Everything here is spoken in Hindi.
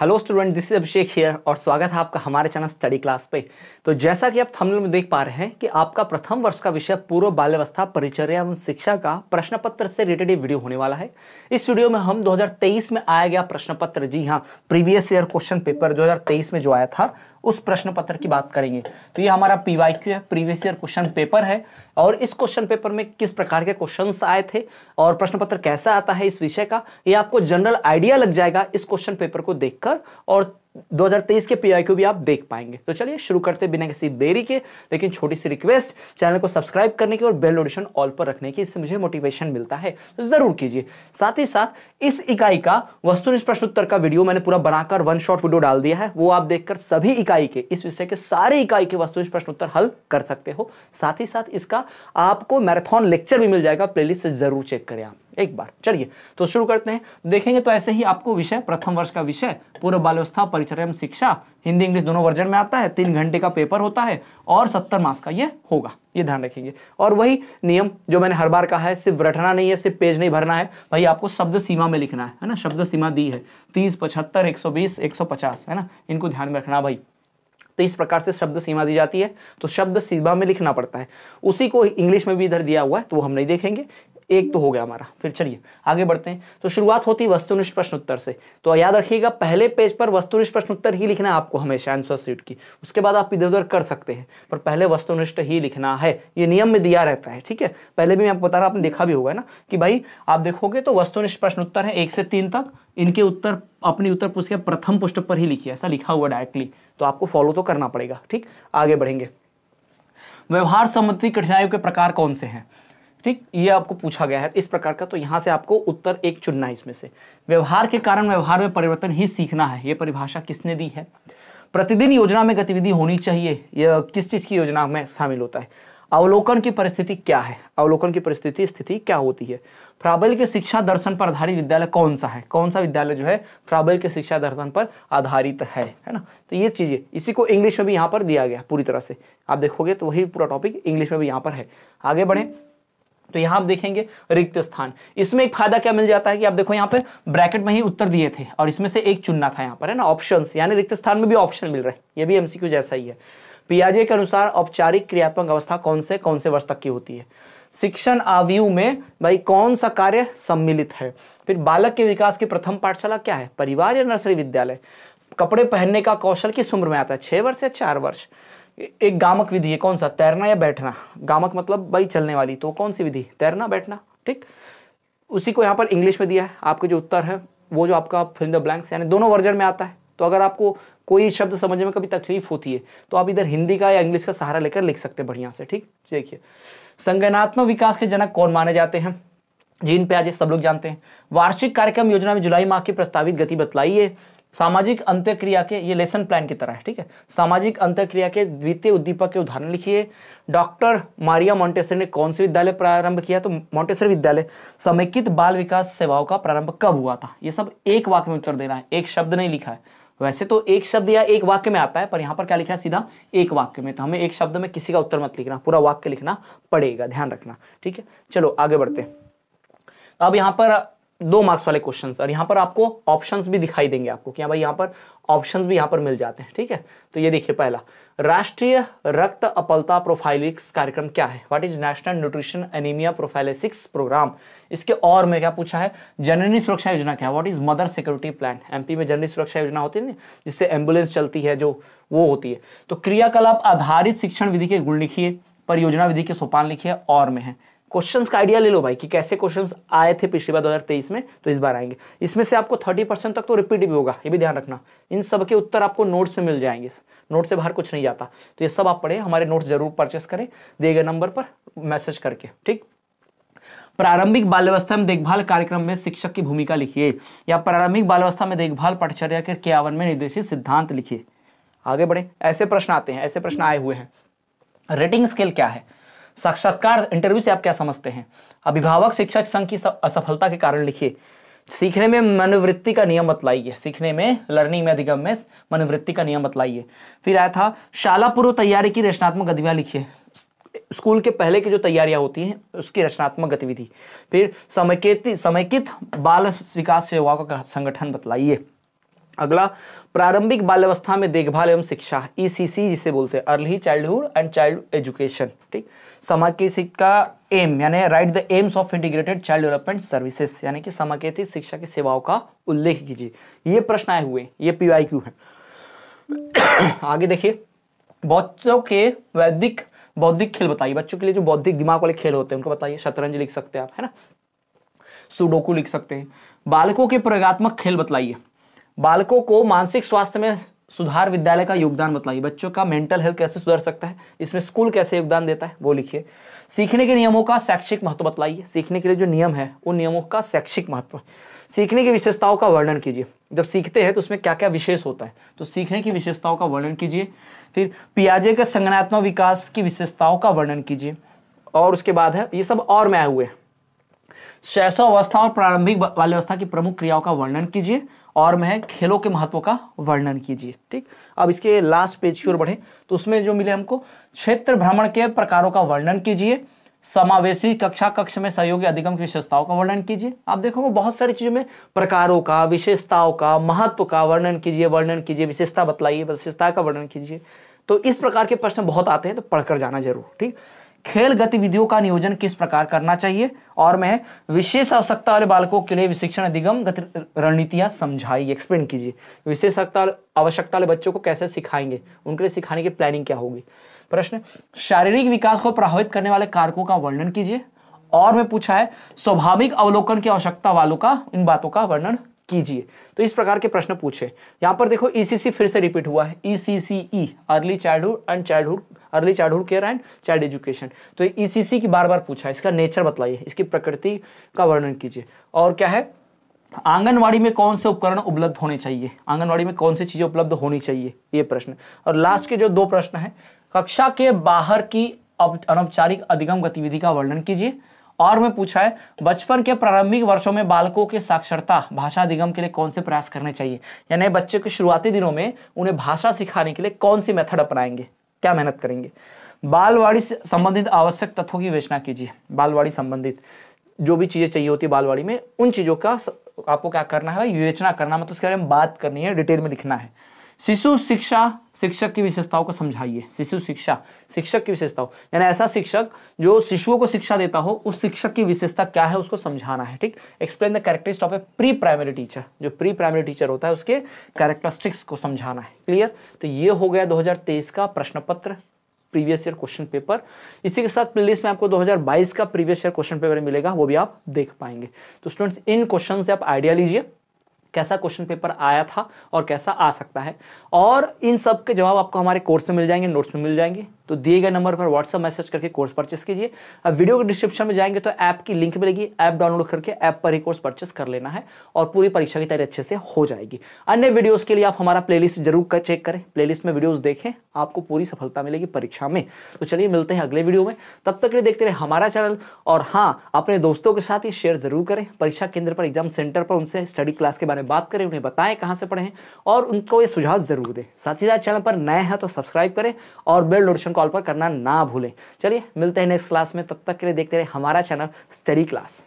hello student this is Abhishek here और स्वागत है आपका हमारे चैनल स्टडी क्लास पे तो जैसा कि आप थंबनेल में देख पा रहे हैं कि आपका प्रथम वर्ष का विषय पूर्व बाल्यवस्था परिचर्या एवं शिक्षा का प्रश्न पत्र से रिलेटेड वीडियो होने वाला है इस वीडियो में हम 2023 में आया गया प्रश्न पत्र जी हाँ प्रीवियस ईयर क्वेश्चन पेपर दो में जो आया था उस प्रश्न पत्र की बात करेंगे तो ये हमारा पीवाई क्यू है प्रीवियस ईयर क्वेश्चन पेपर है और इस क्वेश्चन पेपर में किस प्रकार के क्वेश्चन आए थे और प्रश्न पत्र कैसा आता है इस विषय का ये आपको जनरल आइडिया लग जाएगा इस क्वेश्चन पेपर को देखकर और 2023 के पी भी आप देख पाएंगे तो चलिए शुरू करते बिना किसी देरी के लेकिन छोटी सी रिक्वेस्ट चैनल को सब्सक्राइब करने की और बेल नोटिफिकेशन ऑल पर रखने की इससे मुझे मोटिवेशन मिलता है तो जरूर कीजिए साथ ही साथ इस इकाई का वस्तु प्रश्न उत्तर का वीडियो मैंने पूरा बनाकर वन शॉट वीडियो डाल दिया है वो आप देखकर सभी इकाई के इस विषय के सारे इकाई के वस्तु प्रश्न उत्तर हल कर सकते हो साथ ही साथ इसका आपको मैराथन लेक्चर भी मिल जाएगा प्ले से जरूर चेक करें आप एक बार चलिए तो शुरू करते हैं देखेंगे तो ऐसे ही आपको विषय प्रथम वर्ष का विषय पूर्व बाल व्यवस्था परिचर्यम शिक्षा हिंदी इंग्लिश दोनों वर्जन में आता है तीन घंटे का पेपर होता है और सत्तर मार्क्स का ये होगा ये ध्यान रखेंगे और वही नियम जो मैंने हर बार कहा है सिर्फ रटना नहीं है सिर्फ पेज नहीं भरना है भाई आपको शब्द सीमा में लिखना है है ना शब्द सीमा दी है तीस पचहत्तर एक सौ है ना इनको ध्यान में रखना भाई तो इस प्रकार से शब्द सीमा दी जाती है तो शब्द सीमा में लिखना पड़ता है उसी को इंग्लिश में भी इधर दिया हुआ है तो वो हम नहीं देखेंगे एक तो हो गया हमारा फिर चलिए आगे बढ़ते हैं तो शुरुआत होती है वस्तुनिष्ठ प्रश्न उत्तर से तो याद रखिएगा पहले पेज पर वस्तुनिष्ठ प्रश्न उत्तर ही लिखना है आपको हमेशा आंसर सीट की उसके बाद आप इधर उधर कर सकते हैं पर पहले वस्तुनिष्ठ ही लिखना है ये नियम में दिया रहता है ठीक है पहले भी मैं आपको बता रहा आपने देखा भी होगा ना कि भाई आप देखोगे तो वस्तुनिष्ठ प्रश्न उत्तर है एक से तीन तक इनके उत्तर अपनी उत्तर पुस्तक प्रथम पुस्तक पर ही लिखी ऐसा लिखा हुआ डायरेक्टली तो आपको फॉलो तो करना पड़ेगा ठीक आगे बढ़ेंगे व्यवहार संबंधी कठिनाइयों के प्रकार कौन से हैं ठीक ये आपको पूछा गया है इस प्रकार का तो यहाँ से आपको उत्तर एक चुनना है इसमें से व्यवहार के कारण व्यवहार में परिवर्तन ही सीखना है ये परिभाषा किसने दी है प्रतिदिन योजना में गतिविधि होनी चाहिए यह किस चीज़ की योजना में शामिल होता है अवलोकन की परिस्थिति क्या है अवलोकन की परिस्थिति स्थिति क्या होती है प्राबल्य के शिक्षा दर्शन पर आधारित विद्यालय कौन सा है कौन सा विद्यालय जो है फ्राबेल के शिक्षा दर्शन पर आधारित है है ना तो ये चीज़ें इसी को इंग्लिश में भी यहाँ पर दिया गया पूरी तरह से आप देखोगे तो वही पूरा टॉपिक इंग्लिश में भी यहाँ पर है आगे बढ़े तो यहां आप देखेंगे रिक्त स्थान इसमें एक फायदा क्या मिल जाता है कि आप देखो यहां पर ब्रैकेट में ही उत्तर दिए थे और इसमें से एक चुनना था यहां पर है ना ऑप्शन यानी रिक्त स्थान में भी ऑप्शन मिल रहे ये भी एमसीक्यू जैसा ही है पियाजे के अनुसार औपचारिक क्रियात्मक अवस्था कौन से कौन से वर्ष तक की होती है शिक्षण आवयु में भाई कौन सा कार्य सम्मिलित है फिर बालक के विकास की प्रथम पाठशाला क्या है परिवार या नर्सरी विद्यालय कपड़े पहनने का कौशल किस उम्र में आता है छह वर्ष या चार वर्ष एक गामक विधि है कौन सा तैरना या बैठना गामक मतलब भाई चलने वाली तो कौन सी विधि तैरना बैठना ठीक उसी को यहाँ पर इंग्लिश में दिया है आपके जो उत्तर है वो जो आपका फिल द ब्लैंक्स यानी दोनों वर्जन में आता है तो अगर आपको कोई शब्द समझने में कभी तकलीफ होती है तो आप इधर हिंदी का या इंग्लिश का सहारा लेकर लिख सकते हैं बढ़िया से ठीक देखिए संगठनात्मक विकास के जनक कौन माने जाते हैं जिन पे आज सब लोग जानते हैं वार्षिक कार्यक्रम योजना में जुलाई माह की प्रस्तावित गति बतलाई है सामाजिक अंत्यक्रिया के ये लेसन प्लान की तरह है ठीक है सामाजिक अंत्यक्रिया के द्वितीय उद्दीपक के उदाहरण लिखिए डॉक्टर मारिया मोन्टेसर ने कौन से विद्यालय प्रारंभ किया तो मोन्टेसर विद्यालय समेकित बाल विकास सेवाओं का प्रारंभ कब हुआ था ये सब एक वाक्य में उत्तर देना है एक शब्द नहीं लिखा है वैसे तो एक शब्द या एक वाक्य में आता है पर यहां पर क्या लिखा है सीधा एक वाक्य में तो हमें एक शब्द में किसी का उत्तर मत लिखना पूरा वाक्य लिखना पड़ेगा ध्यान रखना ठीक है चलो आगे बढ़ते अब यहाँ पर दो मार्क्स वाले क्वेश्चंस और यहाँ पर आपको ऑप्शंस भी दिखाई देंगे आपको कि हाँ भाई यहाँ पर ऑप्शंस भी यहाँ पर मिल जाते हैं ठीक है तो ये देखिए पहला राष्ट्रीय रक्त अपलता प्रोफाइलिक्स कार्यक्रम क्या है what is national nutrition anaemia prophylaxis programme इसके और में क्या पूछा है जननी सुरक्षा योजना क्या है what is mother security plan M P में जननी सुरक्षा योजना होती है ना जिससे एम्बुलेंस चलती है जो वो होती है तो क्रियाकलाप आधारित शिक्षण विधि के गुण लिखिए परियोजना विधि के सोपान लिखिए और में है क्वेश्चंस का आइडिया ले लो भाई कि कैसे क्वेश्चंस आए थे पिछली बार 2023 में तो इस बार आएंगे इसमें से आपको 30 परसेंट तक तो रिपीट भी होगा ये भी ध्यान रखना इन सब के उत्तर आपको नोट्स में मिल जाएंगे नोट से बाहर कुछ नहीं जाता तो ये सब आप पढ़े हमारे नोट्स जरूर परचेस करें दिए गए नंबर पर मैसेज करके ठीक प्रारंभिक बाल्यवस्था में देखभाल कार्यक्रम में शिक्षक की भूमिका लिखिए या प्रारंभिक बाल्यवस्था में देखभाल पाठचर्या के क्यावन में निर्देशित सिद्धांत लिखिए आगे बढ़े ऐसे प्रश्न आते हैं ऐसे प्रश्न आए हुए हैं रेटिंग स्केल क्या है साक्षात्कार इंटरव्यू से आप क्या समझते हैं अभिभावक शिक्षक संघ की असफलता के कारण लिखिए सीखने में मनोवृत्ति का नियम बतलाइए सीखने में लर्निंग में अधिगम में मनोवृत्ति का नियम बतलाइए फिर आया था शाला पूर्व तैयारी की रचनात्मक गतिविधियां लिखिए स्कूल के पहले की जो तैयारियां होती हैं उसकी रचनात्मक गतिविधि फिर समयकेत समयकित बाल विकास सेवाओं का संगठन बतलाइए अगला प्रारंभिक बाल्यावस्था में देखभाल एवं शिक्षा ईसीसी e जिसे बोलते हैं early childhood and child education ठीक समाकेतिक का एम यानी right the aims of integrated child development services यानी कि समाकेतिक शिक्षा की सेवाओं का उल्लेख कीजिए ये प्रश्न आए हुए ये पीवाईक्यू है आगे देखिए बच्चों के वैदिक बौद्धिक खेल बताइए बच्चों के लिए जो बौद्धिक दिमाग वाले खेल होते हैं उनको बताइए शतरंज लिख सकते हैं आप है ना सुडोकू लिख सकते हैं बालकों के प्रयोगत्मक खेल बतलाइए बालकों को मानसिक स्वास्थ्य में सुधार विद्यालय का योगदान बताइए बच्चों का मेंटल हेल्थ कैसे सुधर सकता है इसमें स्कूल कैसे योगदान देता है वो लिखिए सीखने के नियमों का शैक्षिक महत्व बतलाइए सीखने के लिए जो नियम है उन नियमों का शैक्षिक महत्व सीखने की विशेषताओं का वर्णन कीजिए जब सीखते हैं तो उसमें क्या क्या विशेष होता है तो सीखने की विशेषताओं का वर्णन कीजिए फिर पियाजे के संगनात्मक विकास की विशेषताओं का वर्णन कीजिए और उसके बाद है ये सब और में आए हुए शैशव अवस्था और प्रारंभिक बाल्यवस्था की प्रमुख क्रियाओं का वर्णन कीजिए और में खेलों के महत्व का वर्णन कीजिए ठीक अब इसके लास्ट पेज की ओर बढ़े तो उसमें जो मिले हमको क्षेत्र भ्रमण के प्रकारों का वर्णन कीजिए समावेशी कक्षा कक्ष में सहयोगी अधिगम की विशेषताओं का वर्णन कीजिए आप देखोगे बहुत सारी चीजों में प्रकारों का विशेषताओं का महत्व का वर्णन कीजिए वर्णन कीजिए विशेषता बतलाइए विशेषता का वर्णन कीजिए तो इस प्रकार के प्रश्न बहुत आते हैं तो पढ़कर जाना जरूर ठीक खेल गतिविधियों का नियोजन किस प्रकार करना चाहिए और मैं विशेष आवश्यकता वाले बालकों के लिए शिक्षण अधिगम रणनीतियां समझाई एक्सप्लेन कीजिए विशेष आवश्यकता वाले बच्चों को कैसे सिखाएंगे उनके लिए सिखाने की प्लानिंग क्या होगी प्रश्न शारीरिक विकास को प्रभावित करने वाले कारकों का वर्णन कीजिए और मैं पूछा है स्वाभाविक अवलोकन की आवश्यकता वालों का इन बातों का वर्णन कीजिए तो इस प्रकार के प्रश्न पूछे यहाँ पर देखो ईसीसी e फिर से रिपीट हुआ है ECCE early childhood and childhood early childhood care and child education तो ईसीसी e की बार बार पूछा है इसका नेचर बतलाइए इसकी प्रकृति का वर्णन कीजिए और क्या है आंगनवाड़ी में कौन से उपकरण उपलब्ध होने चाहिए आंगनवाड़ी में कौन सी चीज़ें उपलब्ध होनी चाहिए ये प्रश्न और लास्ट के जो दो प्रश्न है कक्षा के बाहर की अनौपचारिक अधिगम गतिविधि का वर्णन कीजिए और में पूछा है बचपन के प्रारंभिक वर्षों में बालकों के साक्षरता भाषा अधिगम के लिए कौन से प्रयास करने चाहिए यानी बच्चे के शुरुआती दिनों में उन्हें भाषा सिखाने के लिए कौन सी मेथड अपनाएंगे क्या मेहनत करेंगे बालवाड़ी से संबंधित आवश्यक तत्वों की विवेचना कीजिए बालवाड़ी संबंधित जो भी चीज़ें चाहिए होती है बालवाड़ी में उन चीज़ों का आपको क्या करना है विवेचना करना मतलब उसके बारे में बात करनी है डिटेल में लिखना है शिशु शिक्षा शिक्षक की विशेषताओं को समझाइए शिशु शिक्षा शिक्षक की विशेषताओं यानी ऐसा शिक्षक जो शिशुओं को शिक्षा देता हो उस शिक्षक की विशेषता क्या है उसको समझाना है ठीक explain the characteristic of a pre primary teacher जो प्री प्राइमरी टीचर होता है उसके कैरेक्टरिस्टिक्स को समझाना है क्लियर तो ये हो गया दो का प्रश्न पत्र प्रीवियस ईयर क्वेश्चन पेपर इसी के साथ प्लेलिस्ट में आपको 2022 का प्रीवियस ईयर क्वेश्चन पेपर मिलेगा वो भी आप देख पाएंगे तो स्टूडेंट्स इन क्वेश्चन से आप आइडिया लीजिए कैसा क्वेश्चन पेपर आया था और कैसा आ सकता है और इन सब के जवाब आपको हमारे कोर्स में मिल जाएंगे नोट्स में मिल जाएंगे तो दिए गए नंबर पर व्हाट्सअप मैसेज करके कोर्स परचेस कीजिए अब वीडियो के डिस्क्रिप्शन में जाएंगे तो ऐप की लिंक मिलेगी ऐप डाउनलोड करके ऐप पर ही कोर्स परचेस कर लेना है और पूरी परीक्षा की तैयारी अच्छे से हो जाएगी अन्य वीडियोस के लिए आप हमारा प्लेलिस्ट जरूर कर चेक करें प्लेलिस्ट में वीडियोस देखें आपको पूरी सफलता मिलेगी परीक्षा में तो चलिए मिलते हैं अगले वीडियो में तब तक लिए देखते रहे हमारा चैनल और हाँ अपने दोस्तों के साथ ही शेयर जरूर करें परीक्षा केंद्र पर एग्जाम सेंटर पर उनसे स्टडी क्लास के बारे में बात करें उन्हें बताएं कहाँ से पढ़े और उनको ये सुझाव जरूर दें साथ ही साथ चैनल पर नए हैं तो सब्सक्राइब करें और बेल नोटिफिकेशन कॉन्फ्रेंस कॉल पर करना ना भूलें चलिए मिलते हैं नेक्स्ट क्लास में तब तक के लिए देखते रहे हमारा चैनल स्टडी क्लास